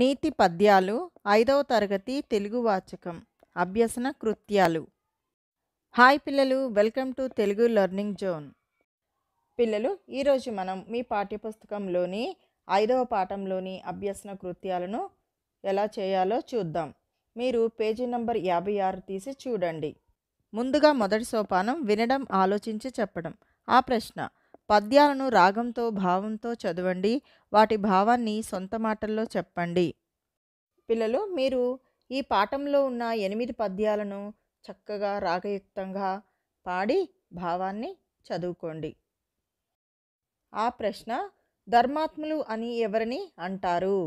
నీతి పద్యాలు ఐదవ తరగతి తెలుగు వాచకం అభ్యసన కృత్యాలు హాయ్ పిల్లలు welcome to Telugu learning zone పిల్లలు ఈరోజు మనం మీ పాఠ్యపుస్తకంలోని ఐదవ పాఠంలోని అభ్యసన కృత్యాలను ఎలా చేయాలో చూద్దాం మీరు పేజీ నంబర్ యాభై ఆరు తీసి చూడండి ముందుగా మొదటి సోపానం వినడం ఆలోచించి చెప్పడం ఆ ప్రశ్న పద్యాలను రాగంతో భావంతో చదవండి వాటి భావాన్ని సొంత మాటల్లో చెప్పండి పిల్లలు మీరు ఈ పాఠంలో ఉన్న ఎనిమిది పద్యాలను చక్కగా రాగయుక్తంగా పాడి భావాన్ని చదువుకోండి ఆ ప్రశ్న ధర్మాత్ములు అని ఎవరిని అంటారు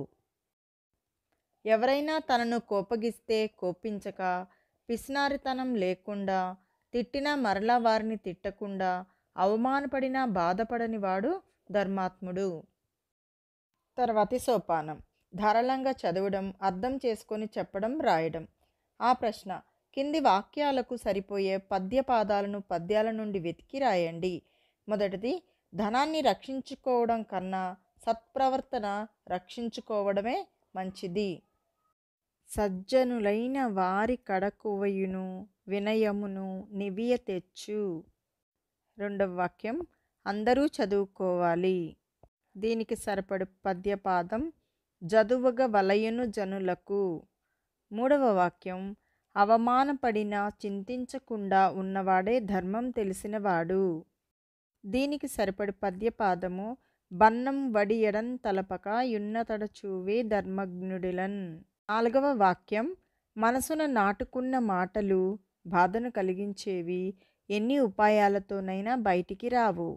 ఎవరైనా తనను కోపగిస్తే కోపించక పిసినారితనం లేకుండా తిట్టినా మరలా వారిని తిట్టకుండా అవమానపడినా బాధపడని వాడు ధర్మాత్ముడు తర్వాతి సోపానం ధారళంగా చదవడం అర్థం చేసుకొని చెప్పడం రాయడం ఆ ప్రశ్న కింది వాక్యాలకు సరిపోయే పద్యపాదాలను పద్యాల నుండి వెతికి రాయండి మొదటిది ధనాన్ని రక్షించుకోవడం కన్నా సత్ప్రవర్తన రక్షించుకోవడమే మంచిది సజ్జనులైన వారి కడకువయును వినయమును నివియ తెచ్చు రెండవ వాక్యం అందరూ చదువుకోవాలి దీనికి సరిపడు పద్యపాదం జదువుగ వలయను జనులకు మూడవ వాక్యం అవమానపడిన చింతించకుండా ఉన్నవాడే ధర్మం తెలిసినవాడు దీనికి సరిపడి పద్యపాదము బన్నం వడియడం తలపక యున్నతడ చూవే ధర్మజ్ఞుడిలన్ నాలుగవ వాక్యం మనసున నాటుకున్న మాటలు బాధను కలిగించేవి ఎన్ని ఉపాయాలతోనైనా బయటికి రావు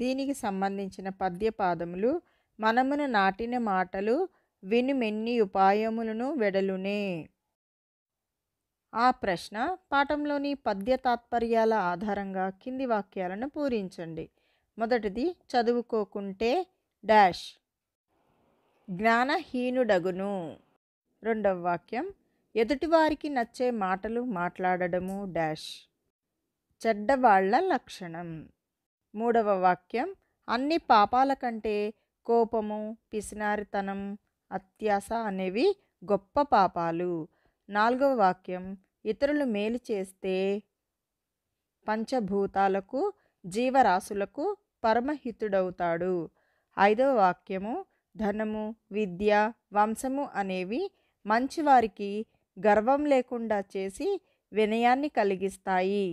దీనికి సంబంధించిన పద్యపాదములు మనమును నాటిన మాటలు వినుమెన్ని ఉపాయములను వెడలునే ఆ ప్రశ్న పాఠంలోని పద్య తాత్పర్యాల ఆధారంగా కింది వాక్యాలను పూరించండి మొదటిది చదువుకోకుంటే డాష్ జ్ఞానహీనుడగును రెండవ వాక్యం ఎదుటివారికి నచ్చే మాటలు మాట్లాడడము డాష్ చెడ్డవాళ్ల లక్షణం మూడవ వాక్యం అన్ని పాపాల కంటే కోపము పిసినారితనం అత్యాస అనేవి గొప్ప పాపాలు నాలుగవ వాక్యం ఇతరులు మేలు చేస్తే పంచభూతాలకు జీవరాశులకు పరమహితుడవుతాడు ఐదవ వాక్యము ధనము విద్య వంశము అనేవి మంచివారికి గర్వం లేకుండా చేసి వినయాన్ని కలిగిస్తాయి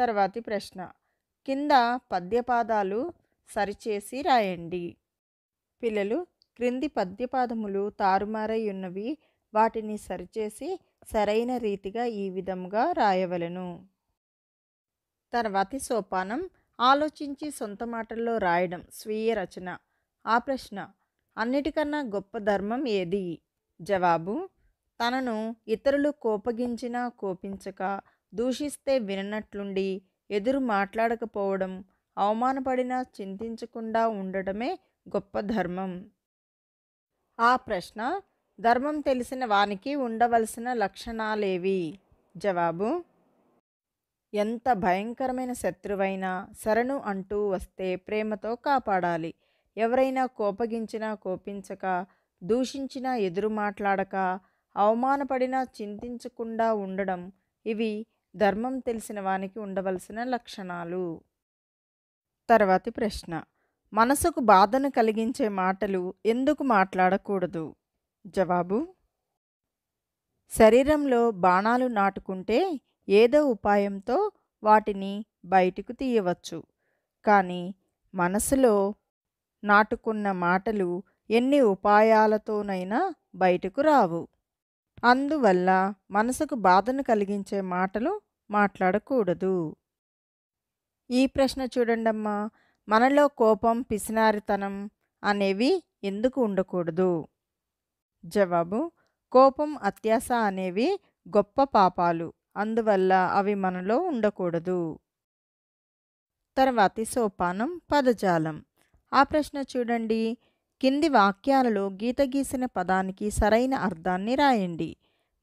తర్వాతి ప్రశ్న కింద పద్యపాదాలు సరిచేసి రాయండి పిల్లలు క్రింది పద్యపాదములు తారుమారై ఉన్నవి వాటిని సరిచేసి సరైన రీతిగా ఈ విధంగా రాయవలను తర్వాతి సోపానం ఆలోచించి సొంత మాటల్లో రాయడం స్వీయ రచన ఆ ప్రశ్న అన్నిటికన్నా గొప్ప ధర్మం ఏది జవాబు తనను ఇతరులు కోపగించినా కోపించక దూషిస్తే విననట్లుండి ఎదురు మాట్లాడకపోవడం అవమానపడినా చింతించకుండా ఉండటమే గొప్ప ధర్మం ఆ ప్రశ్న ధర్మం తెలిసిన వానికి ఉండవలసిన లక్షణాలేవి జవాబు ఎంత భయంకరమైన శత్రువైనా శరణు అంటూ వస్తే ప్రేమతో కాపాడాలి ఎవరైనా కోపగించినా కోపించక దూషించినా ఎదురు మాట్లాడక అవమానపడినా చింతించకుండా ఉండడం ఇవి ధర్మం తెలిసిన వానికి ఉండవలసిన లక్షణాలు తర్వాతి ప్రశ్న మనసుకు బాధను కలిగించే మాటలు ఎందుకు మాట్లాడకూడదు జవాబు శరీరంలో బాణాలు నాటుకుంటే ఏదో ఉపాయంతో వాటిని బయటకు తీయవచ్చు కానీ మనసులో నాటుకున్న మాటలు ఎన్ని ఉపాయాలతోనైనా బయటకు రావు అందువల్ల మనసుకు బాధను కలిగించే మాటలు మాట్లాడకూడదు ఈ ప్రశ్న చూడండమ్మా మనలో కోపం పిసినారితనం అనేవి ఎందుకు ఉండకూడదు జవాబు కోపం అత్యాస అనేవి గొప్ప పాపాలు అందువల్ల అవి మనలో ఉండకూడదు తర్వాతి సోపానం పదజాలం ఆ ప్రశ్న చూడండి కింది వాక్యాలలో గీత గీసిన పదానికి సరైన అర్థాన్ని రాయండి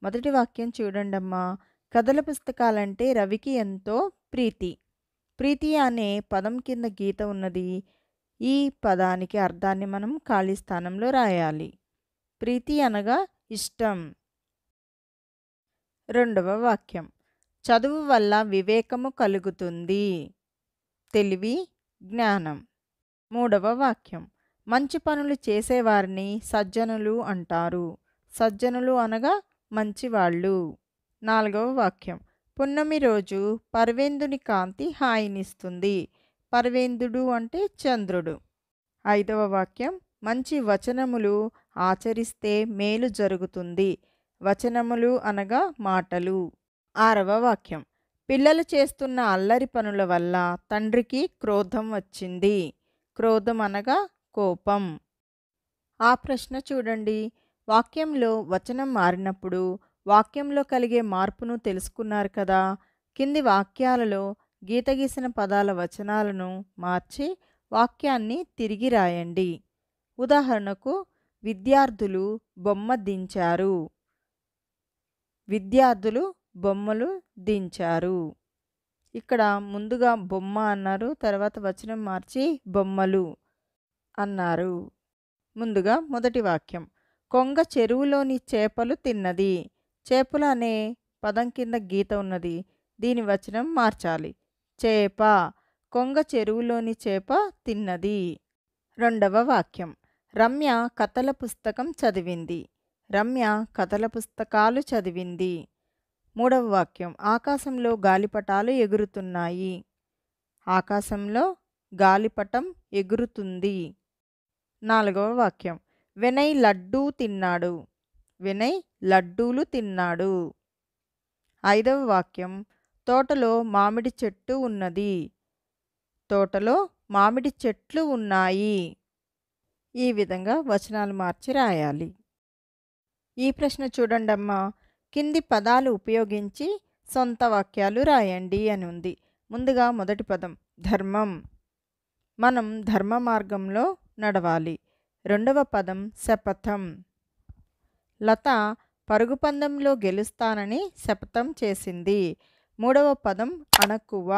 మొదటి వాక్యం చూడండమ్మా కథల పుస్తకాలంటే రవికి ఎంతో ప్రీతి ప్రీతి అనే పదం కింద గీత ఉన్నది ఈ పదానికి అర్థాన్ని మనం ఖాళీ స్థానంలో రాయాలి ప్రీతి అనగా ఇష్టం రెండవ వాక్యం చదువు వల్ల వివేకము కలుగుతుంది తెలివి జ్ఞానం మూడవ వాక్యం మంచి పనులు చేసేవారిని సజ్జనులు అంటారు సజ్జనులు అనగా మంచివాళ్ళు నాలుగవ వాక్యం పున్నమి రోజు పర్వేందుని కాంతి హాయినిస్తుంది పర్వేందుడు అంటే చంద్రుడు ఐదవ వాక్యం మంచి వచనములు ఆచరిస్తే మేలు జరుగుతుంది వచనములు అనగా మాటలు ఆరవ వాక్యం పిల్లలు చేస్తున్న అల్లరి పనుల వల్ల తండ్రికి క్రోధం వచ్చింది క్రోధం అనగా కోపం ఆ ప్రశ్న చూడండి వాక్యంలో వచనం మారినప్పుడు వాక్యంలో కలిగే మార్పును తెలుసుకున్నారు కదా కింది వాక్యాలలో గీత గీసిన పదాల వచనాలను మార్చి వాక్యాన్ని తిరిగి రాయండి ఉదాహరణకు విద్యార్థులు బొమ్మ దించారు విద్యార్థులు బొమ్మలు దించారు ఇక్కడ ముందుగా బొమ్మ అన్నారు తర్వాత వచనం మార్చి బొమ్మలు అన్నారు ముందుగా మొదటి వాక్యం కొంగ చెరువులోని చేపలు తిన్నది చేపలు అనే పదం కింద గీత ఉన్నది దీని వచనం మార్చాలి చేప కొంగ చెరువులోని చేప తిన్నది రెండవ వాక్యం రమ్య కథల పుస్తకం చదివింది రమ్య కథల పుస్తకాలు చదివింది మూడవ వాక్యం ఆకాశంలో గాలిపటాలు ఎగురుతున్నాయి ఆకాశంలో గాలిపటం ఎగురుతుంది నాలుగవ వాక్యం వినయ్ లడ్డూ తిన్నాడు వినయ్ లడ్డూలు తిన్నాడు ఐదవ వాక్యం తోటలో మామిడి చెట్టు ఉన్నది తోటలో మామిడి చెట్లు ఉన్నాయి ఈ విధంగా వచనాలు మార్చి రాయాలి ఈ ప్రశ్న చూడండమ్మా కింది పదాలు ఉపయోగించి సొంత వాక్యాలు రాయండి అని ఉంది ముందుగా మొదటి పదం ధర్మం మనం ధర్మ మార్గంలో నడవాలి రెండవ పదం శపథం లత పరుగు పందెంలో గెలుస్తానని శపథం చేసింది మూడవ పదం అణకువ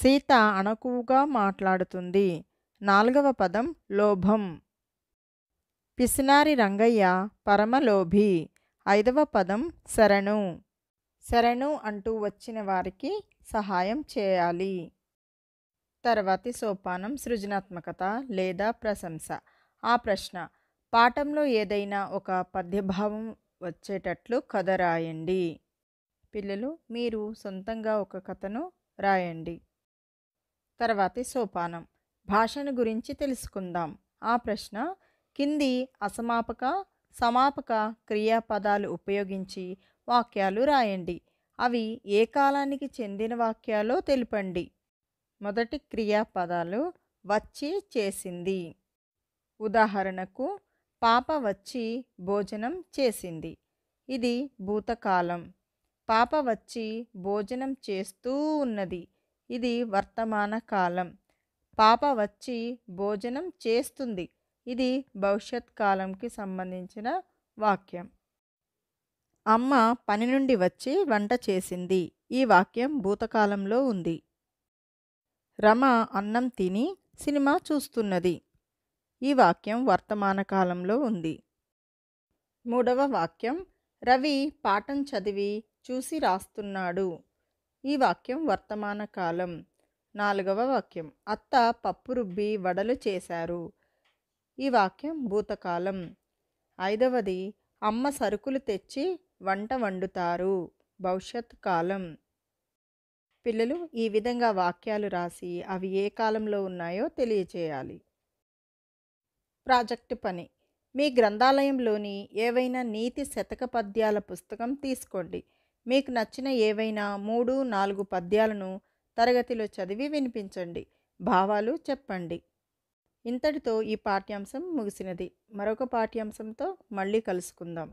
సీత అణకువుగా మాట్లాడుతుంది నాలుగవ పదం లోభం పిసినారి రంగయ్య పరమలోభి ఐదవ పదం శరణు శరణు అంటూ వచ్చిన వారికి సహాయం చేయాలి తర్వాతి సోపానం సృజనాత్మకత లేదా ప్రశంస ఆ ప్రశ్న పాఠంలో ఏదైనా ఒక పద్యభావం వచ్చేటట్లు కథ రాయండి పిల్లలు మీరు సొంతంగా ఒక కథను రాయండి తర్వాతి సోపానం భాషను గురించి తెలుసుకుందాం ఆ ప్రశ్న కింది అసమాపక సమాపక క్రియాపదాలు ఉపయోగించి వాక్యాలు రాయండి అవి ఏ కాలానికి చెందిన వాక్యాలో తెలుపండి మొదటి క్రియాపదాలు వచ్చి చేసింది ఉదాహరణకు పాప వచ్చి భోజనం చేసింది ఇది భూతకాలం పాప వచ్చి భోజనం చేస్తూ ఉన్నది ఇది వర్తమాన కాలం పాప వచ్చి భోజనం చేస్తుంది ఇది భవిష్యత్ కాలంకి సంబంధించిన వాక్యం అమ్మ పని నుండి వచ్చి వంట చేసింది ఈ వాక్యం భూతకాలంలో ఉంది రమ అన్నం తిని సినిమా చూస్తున్నది ఈ వాక్యం వర్తమాన కాలంలో ఉంది మూడవ వాక్యం రవి పాఠం చదివి చూసి రాస్తున్నాడు ఈ వాక్యం వర్తమాన కాలం నాలుగవ వాక్యం అత్త పప్పు రుబ్బి వడలు చేశారు ఈ వాక్యం భూతకాలం ఐదవది అమ్మ సరుకులు తెచ్చి వంట వండుతారు భవిష్యత్ కాలం పిల్లలు ఈ విధంగా వాక్యాలు రాసి అవి ఏ కాలంలో ఉన్నాయో తెలియచేయాలి ప్రాజెక్టు పని మీ గ్రంథాలయంలోని ఏవైనా నీతి శతక పద్యాల పుస్తకం తీసుకోండి మీకు నచ్చిన ఏవైనా మూడు నాలుగు పద్యాలను తరగతిలో చదివి వినిపించండి భావాలు చెప్పండి ఇంతటితో ఈ పాఠ్యాంశం ముగిసినది మరొక పాఠ్యాంశంతో మళ్ళీ కలుసుకుందాం